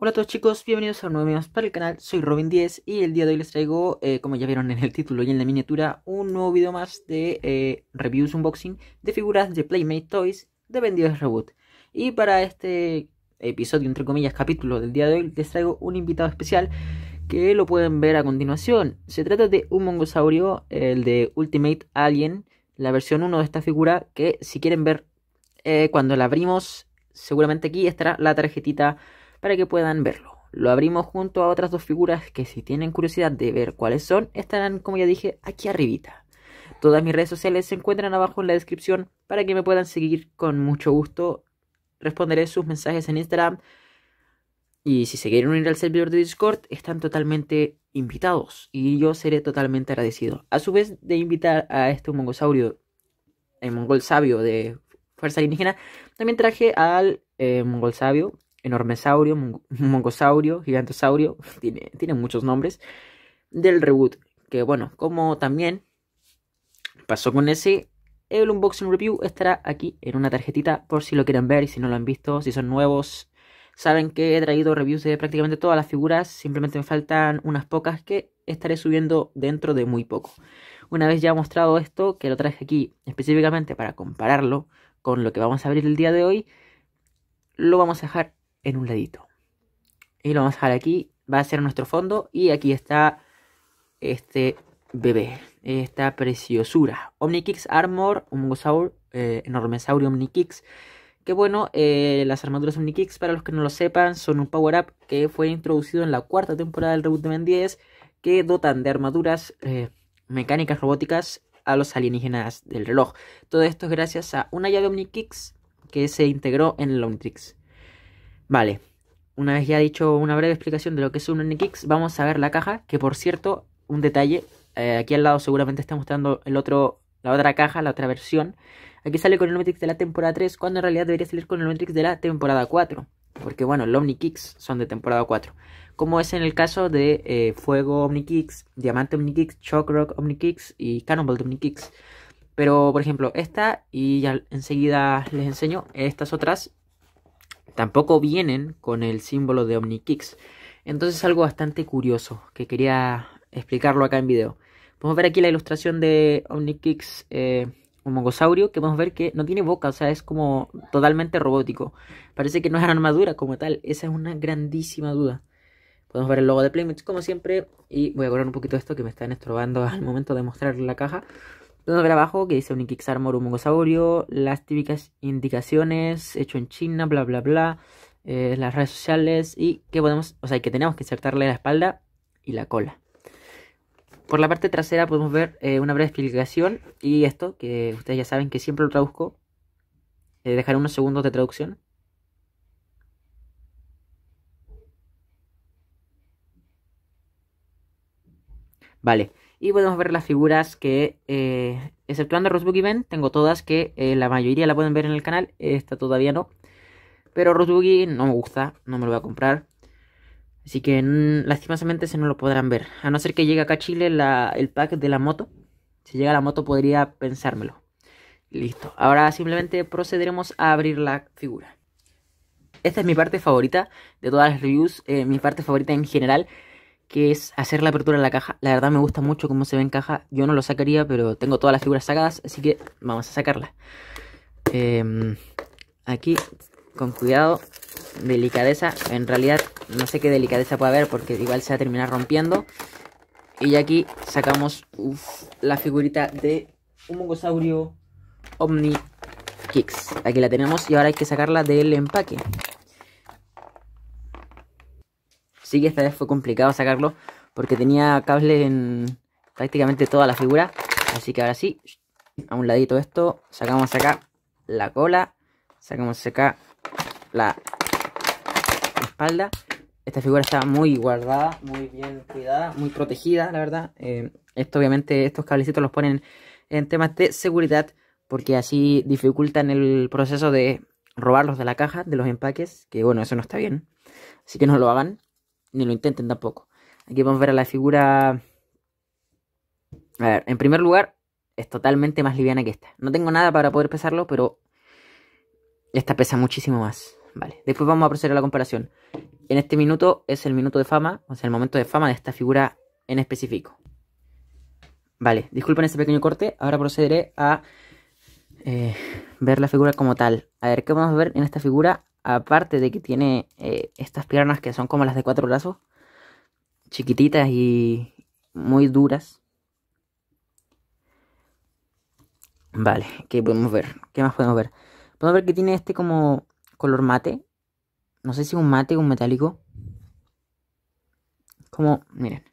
Hola a todos chicos, bienvenidos a un nuevo vídeo más para el canal, soy Robin10 y el día de hoy les traigo, eh, como ya vieron en el título y en la miniatura, un nuevo video más de eh, reviews unboxing de figuras de Playmate Toys de Vendidos Reboot. Y para este episodio, entre comillas, capítulo del día de hoy, les traigo un invitado especial que lo pueden ver a continuación. Se trata de un mongosaurio, el de Ultimate Alien, la versión 1 de esta figura, que si quieren ver eh, cuando la abrimos, seguramente aquí estará la tarjetita para que puedan verlo. Lo abrimos junto a otras dos figuras que si tienen curiosidad de ver cuáles son, estarán, como ya dije, aquí arribita. Todas mis redes sociales se encuentran abajo en la descripción para que me puedan seguir con mucho gusto. Responderé sus mensajes en Instagram. Y si se quieren unir al servidor de Discord, están totalmente invitados. Y yo seré totalmente agradecido. A su vez de invitar a este mongosaurio, el eh, mongol sabio de Fuerza indígena... también traje al eh, mongol sabio enormesaurio, mongosaurio, gigantosaurio, tiene, tiene muchos nombres, del reboot. Que bueno, como también pasó con ese, el unboxing review estará aquí en una tarjetita por si lo quieren ver y si no lo han visto, si son nuevos. Saben que he traído reviews de prácticamente todas las figuras, simplemente me faltan unas pocas que estaré subiendo dentro de muy poco. Una vez ya mostrado esto, que lo traje aquí específicamente para compararlo con lo que vamos a abrir el día de hoy, lo vamos a dejar en un ladito. Y lo vamos a dejar aquí. Va a ser nuestro fondo. Y aquí está este bebé. Esta preciosura. Omnikix Armor, Un eh, enormesaurio Omnikix. Que bueno, eh, las armaduras Omnikix, para los que no lo sepan, son un power-up que fue introducido en la cuarta temporada del reboot de Ben 10. Que dotan de armaduras eh, mecánicas robóticas a los alienígenas del reloj. Todo esto es gracias a una llave Omnikix que se integró en el Omnitrix. Vale, una vez ya dicho una breve explicación de lo que es un Omnikix, vamos a ver la caja, que por cierto, un detalle, eh, aquí al lado seguramente está mostrando el otro, la otra caja, la otra versión. Aquí sale con el Omnitrix de la temporada 3, cuando en realidad debería salir con el Omnitrix de la temporada 4. Porque bueno, los Omnikicks son de temporada 4. Como es en el caso de eh, Fuego Omnikicks, Diamante Omnikicks, Shock Rock Omnikicks y Cannonball Omnikicks. Pero por ejemplo, esta, y ya enseguida les enseño, estas otras tampoco vienen con el símbolo de OmniKicks. Entonces algo bastante curioso que quería explicarlo acá en video. Podemos ver aquí la ilustración de OmniKicks eh, Homogosaurio, que podemos ver que no tiene boca, o sea, es como totalmente robótico. Parece que no es armadura como tal, esa es una grandísima duda. Podemos ver el logo de Playmates como siempre y voy a correr un poquito esto que me están estrobando al momento de mostrar la caja. Dando abajo que dice Unikix Armor Humongosaurio, las típicas indicaciones, hecho en China, bla bla bla, eh, las redes sociales y que podemos, o sea, que tenemos que insertarle la espalda y la cola. Por la parte trasera podemos ver eh, una breve explicación y esto, que ustedes ya saben que siempre lo traduzco, eh, dejaré unos segundos de traducción. Vale. Y podemos ver las figuras que, eh, exceptuando Rosebook Ben, tengo todas que eh, la mayoría la pueden ver en el canal. Esta todavía no. Pero Rosebook no me gusta, no me lo voy a comprar. Así que lastimosamente se no lo podrán ver. A no ser que llegue acá a Chile el pack de la moto. Si llega la moto podría pensármelo. Listo. Ahora simplemente procederemos a abrir la figura. Esta es mi parte favorita de todas las reviews. Eh, mi parte favorita en general que es hacer la apertura en la caja. La verdad me gusta mucho cómo se ve en caja. Yo no lo sacaría, pero tengo todas las figuras sacadas, así que vamos a sacarla em, aquí, con cuidado, delicadeza. En realidad no sé qué delicadeza puede haber porque igual se va a terminar rompiendo. Y aquí sacamos la figurita de un mongosaurio Omni Kicks. Aquí la tenemos y ahora hay que sacarla del empaque. Sí que esta vez fue complicado sacarlo porque tenía cables en prácticamente toda la figura. Así que ahora sí, a un ladito esto, sacamos acá la cola, sacamos acá la espalda. Esta figura está muy guardada, muy bien cuidada, muy protegida, la verdad. Eh, esto obviamente, estos cablecitos los ponen en temas de seguridad porque así dificultan el proceso de robarlos de la caja, de los empaques, que bueno, eso no está bien. Así que no lo hagan ni lo intenten tampoco. Aquí a ver a la figura... A ver, en primer lugar, es totalmente más liviana que esta. No tengo nada para poder pesarlo, pero esta pesa muchísimo más. Vale, después vamos a proceder a la comparación. En este minuto es el minuto de fama, o sea, el momento de fama de esta figura en específico. Vale, disculpen ese pequeño corte, ahora procederé a eh, ver la figura como tal. A ver, ¿qué vamos a ver en esta figura? aparte de que tiene eh, estas piernas que son como las de cuatro brazos, chiquititas y muy duras. Vale, ¿qué podemos ver? ¿Qué más podemos ver? Podemos ver que tiene este como color mate. No sé si un mate o un metálico. Como, miren.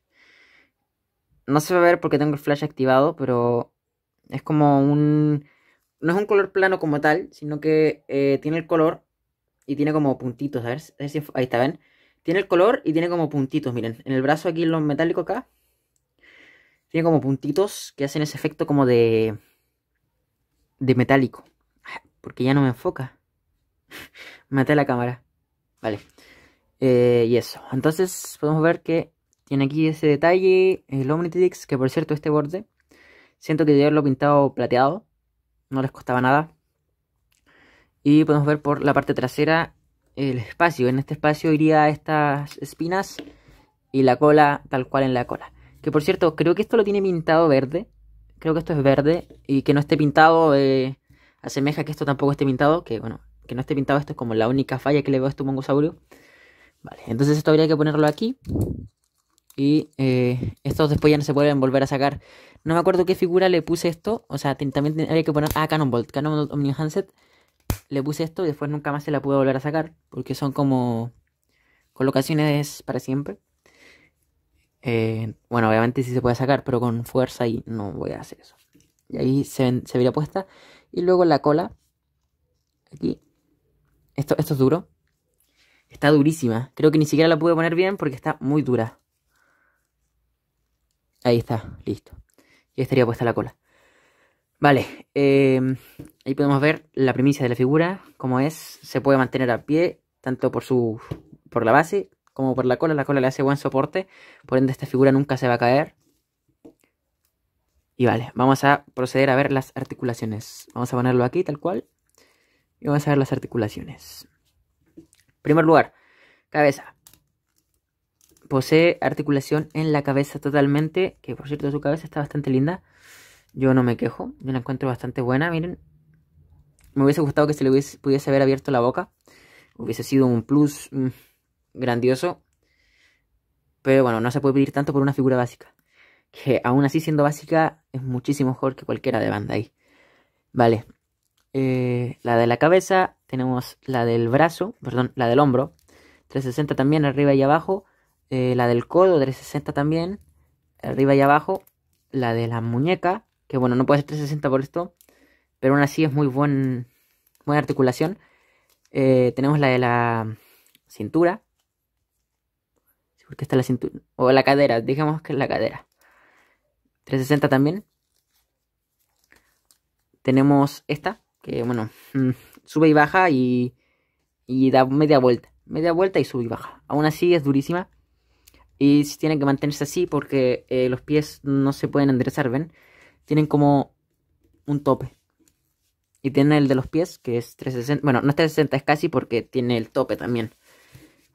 No se va a ver porque tengo el flash activado, pero es como un... No es un color plano como tal, sino que eh, tiene el color y tiene como puntitos. A ver, ahí está, ven. Tiene el color y tiene como puntitos, miren. En el brazo aquí, en lo metálico acá. Tiene como puntitos que hacen ese efecto como de... De metálico. Porque ya no me enfoca. Maté la cámara. Vale. Eh, y eso. Entonces podemos ver que tiene aquí ese detalle. El Omnitrix, que por cierto este borde. Siento que de haberlo pintado plateado. No les costaba nada. Y podemos ver por la parte trasera el espacio. En este espacio iría estas espinas y la cola tal cual en la cola. Que por cierto, creo que esto lo tiene pintado verde. Creo que esto es verde y que no esté pintado eh, asemeja que esto tampoco esté pintado. Que bueno, que no esté pintado esto es como la única falla que le veo a este mongosaurio. Vale, entonces esto habría que ponerlo aquí. Y eh, estos después ya no se pueden volver a sacar. No me acuerdo qué figura le puse esto. O sea, también habría que poner... Ah, Cannonbolt. Cannonbolt Omni Handset le puse esto y después nunca más se la pude volver a sacar. Porque son como colocaciones para siempre. Eh, bueno, obviamente sí se puede sacar, pero con fuerza y no voy a hacer eso. Y ahí se, se vería puesta. Y luego la cola. Aquí. Esto, esto es duro. Está durísima. Creo que ni siquiera la pude poner bien porque está muy dura. Ahí está, listo. Y estaría puesta la cola. Vale, em, ahí podemos ver la primicia de la figura, como es, se puede mantener a pie, tanto por su por la base como por la cola, la cola le hace buen soporte, por ende esta figura nunca se va a caer. Y vale, vamos a proceder a ver las articulaciones. Vamos a ponerlo aquí tal cual y vamos a ver las articulaciones. primer lugar, cabeza. Posee articulación en la cabeza totalmente, que por cierto su cabeza está bastante linda. Yo no me quejo, me la encuentro bastante buena, miren. Me hubiese gustado que se le hubiese, pudiese haber abierto la boca. Hubiese sido un plus mm, grandioso. Pero bueno, no se puede pedir tanto por una figura básica. Que aún así siendo básica es muchísimo mejor que cualquiera de banda ahí. Vale. Eh, la de la cabeza, tenemos la del brazo, perdón, la del hombro. 360 también, arriba y abajo. Eh, la del codo, 360 también, arriba y abajo. La de la muñeca, que bueno, no puede ser 360 por esto, pero aún así es muy buen, buena articulación. Eh, tenemos la de la cintura, porque está la cintura, o la cadera, digamos que es la cadera. 360 también. Tenemos esta, que bueno, mm, sube y baja y, y da media vuelta. Media vuelta y sube y baja. Aún así es durísima. Y tiene que mantenerse así porque eh, los pies no se pueden enderezar, ¿ven? tienen como un tope. Y tiene el de los pies, que es 360. Bueno, no es 360, es casi porque tiene el tope también.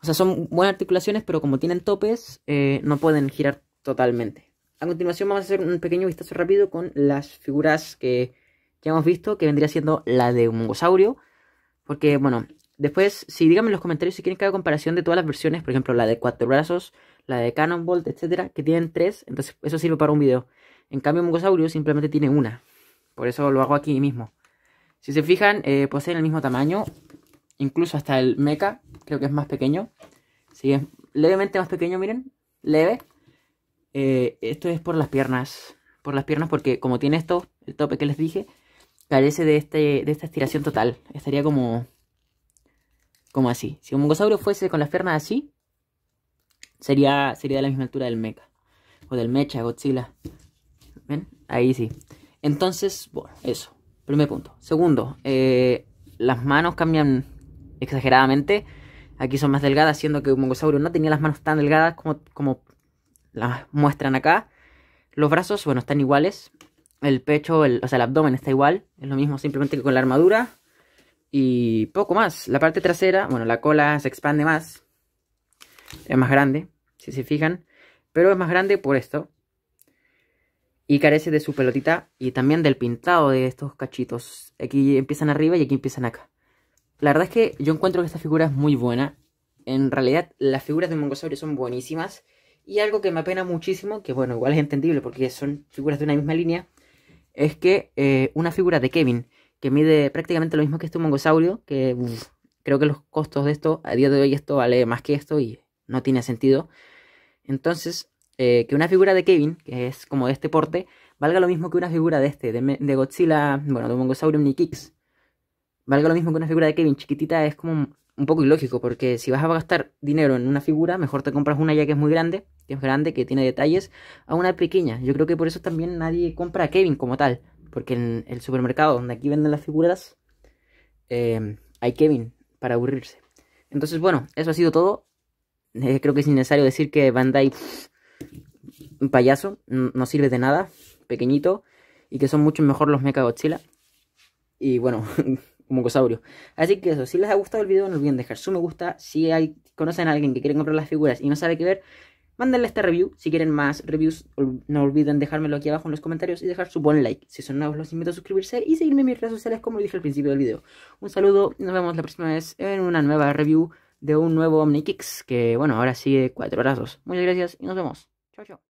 O sea, son buenas articulaciones, pero como tienen topes, eh, no pueden girar totalmente. A continuación vamos a hacer un pequeño vistazo rápido con las figuras que ya hemos visto, que vendría siendo la de un mongosaurio. Porque, bueno, después, si díganme en los comentarios si quieren que haga comparación de todas las versiones, por ejemplo, la de cuatro brazos, la de Cannonbolt, etcétera, que tienen tres, entonces eso sirve para un video. En cambio, un mungosaurio simplemente tiene una. Por eso lo hago aquí mismo. Si se fijan, eh, poseen el mismo tamaño. Incluso hasta el mecha, creo que es más pequeño. Sí, es levemente más pequeño, miren. Leve. Eh, esto es por las piernas. Por las piernas porque como tiene esto, el tope que les dije, carece de, este, de esta estiración total. Estaría como... Como así. Si un mongosaurio fuese con las piernas así, sería, sería de la misma altura del mecha. O del mecha, Godzilla. Ahí sí. Entonces, bueno, eso. Primer punto. Segundo, eh, las manos cambian exageradamente. Aquí son más delgadas, siendo que un Mongosaurio no tenía las manos tan delgadas como, las muestran acá. Los brazos, bueno, están iguales. El pecho, o sea, el abdomen está igual. Es lo mismo simplemente que con la armadura. Y poco más. La parte trasera, bueno, la cola se expande más. Es más grande, si se fijan. Pero es más grande por esto y carece de su pelotita y también del pintado de estos cachitos. Aquí empiezan arriba y aquí empiezan acá. La verdad es que yo encuentro que esta figura es muy buena. En realidad las figuras de Mongosaurio son buenísimas. Y algo que me apena muchísimo, que bueno, igual es entendible porque son figuras de una misma línea, es que eh, una figura de Kevin, que mide prácticamente lo mismo que este Mongosaurio, que creo que los costos de esto, a día de hoy esto vale más que esto y no tiene sentido. Entonces, eh, que una figura de Kevin, que es como de este porte, valga lo mismo que una figura de este, de, Godzilla, bueno, de Mongosaurium ni Kicks. Valga lo mismo que una figura de Kevin chiquitita, es como un poco ilógico, porque si vas a gastar dinero en una figura, mejor te compras una ya que es muy grande, que es grande, que tiene detalles, a una pequeña. Yo creo que por eso también nadie compra a Kevin como tal, porque en el supermercado donde aquí venden las figuras, em, hay Kevin para aburrirse. Entonces, bueno, eso ha sido todo. Eh, creo que es innecesario decir que Bandai un payaso, no sirve de nada, pequeñito, y que son mucho mejor los Mecha Godzilla. Y bueno, como Así que eso, si les ha gustado el video, no olviden dejar su me gusta. Si hay, conocen a alguien que quiere comprar las figuras y no sabe qué ver, mándenle esta review. Si quieren más reviews, no olviden dejármelo aquí abajo en los comentarios y dejar su buen like. Si son nuevos, los invito a suscribirse y seguirme en mis redes sociales, como dije al principio del video. Un saludo, nos vemos la próxima vez en una nueva review de un nuevo OmniKicks que, bueno, ahora sigue cuatro brazos. Muchas gracias y nos vemos. Chao, chao.